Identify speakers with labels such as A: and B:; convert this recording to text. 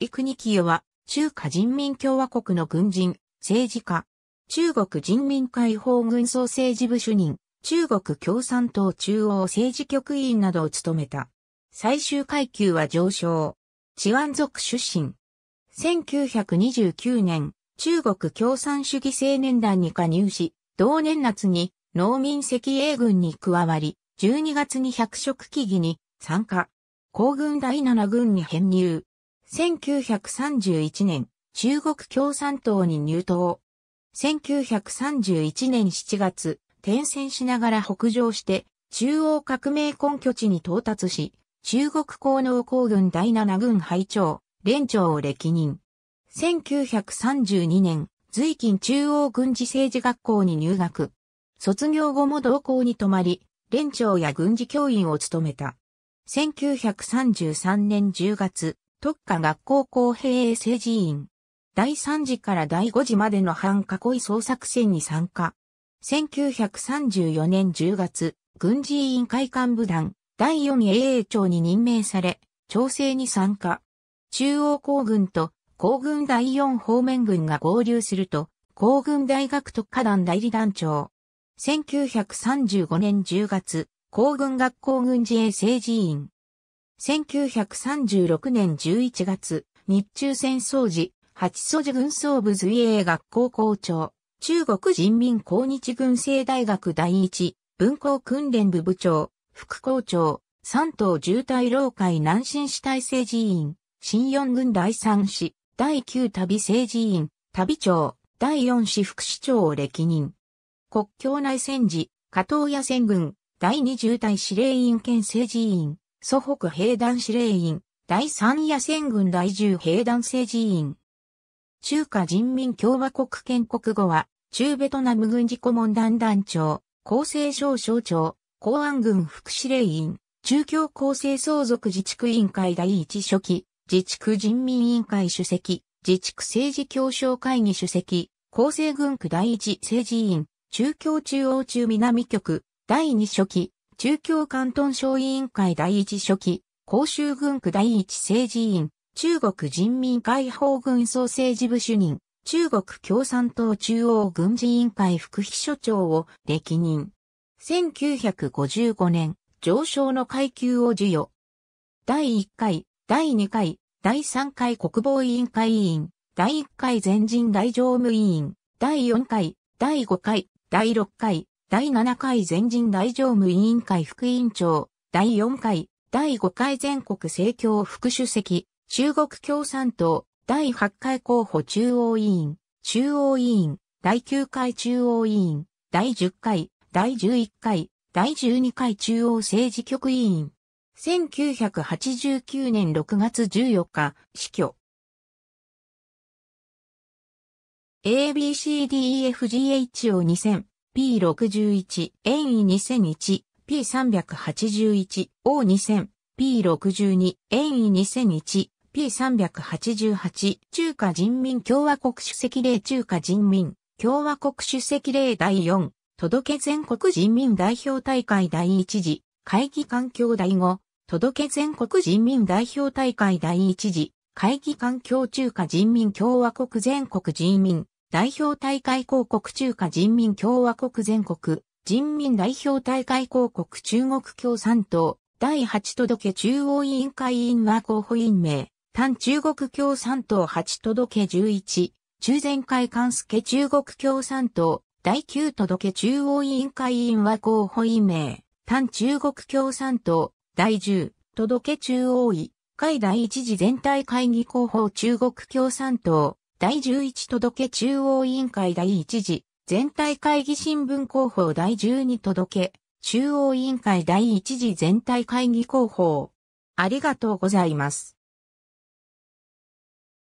A: イクニキヨは、中華人民共和国の軍人、政治家、中国人民解放軍総政治部主任、中国共産党中央政治局委員などを務めた。最終階級は上昇。治安族出身。1929年、中国共産主義青年団に加入し、同年夏に農民赤衛軍に加わり、12月に百色機義に参加。皇軍第7軍に編入。1931年、中国共産党に入党。1931年7月、転戦しながら北上して、中央革命根拠地に到達し、中国工農工軍第7軍配長、連長を歴任。1932年、随近中央軍事政治学校に入学。卒業後も同校に泊まり、連長や軍事教員を務めた。1933年10月、特化学校公平衛生事院。第3次から第5次までの反囲い捜作戦に参加。1934年10月、軍事委員会幹部団、第4に AA 長に任命され、調整に参加。中央皇軍と皇軍第4方面軍が合流すると、皇軍大学特化団代理団長。1935年10月、皇軍学校軍事衛生事院。1936年11月、日中戦争時、八祖寺軍総部随営学校校長、中国人民抗日軍政大学第一、文工訓練部部長、副校長、三島渋滞老会南進市体政治委員、新四軍第三市、第九旅政治委員、旅長、第四市副市長を歴任。国境内戦時、加藤野戦軍、第二渋滞司令員兼政治委員、祖北兵団司令員、第三野戦軍第十兵団政治委員。中華人民共和国建国後は、中ベトナム軍事顧問団団長、厚生省省長、公安軍副司令員、中共厚生相続自治区委員会第一書記、自治区人民委員会主席、自治区政治協商会議主席、厚生軍区第一政治委員、中共中央中南局、第二書記、中京関東省委員会第一書記、広州軍区第一政治委員、中国人民解放軍総政治部主任、中国共産党中央軍事委員会副秘書長を歴任。1955年、上昇の階級を授与。第1回、第2回、第3回国防委員会委員、第1回全人大常務委員、第4回、第5回、第6回、第7回全人大常務委員会副委員長、第4回、第5回全国政協副主席、中国共産党、第8回候補中央委員、中央委員、第9回中央委員、第10回、第11回、第12回中央政治局委員。1989年6月14日、死去。ABCDEFGH o 2000。P61、遠位2001、P381、O2000、P62、遠位2001、P388、中華人民共和国主席令中華人民共和国主席令第4、届全国人民代表大会第1次、会議環境第5、届全国人民代表大会第1次、会議環境中華人民共和国全国人民代表大会広告中華人民共和国全国、人民代表大会広告中国共産党、第8届中央委員会委員は候補委員名、単中国共産党8届道11、中前会関助中国共産党、第9届中央委員会委員は候補委員名、単中国共産党、第10、届中央委、会第1次全体会議広報中国共産党、第11届中央委員会第1次、全体会議新聞広報第12届、中央委員会第1次全体会議広報。ありがとうございます。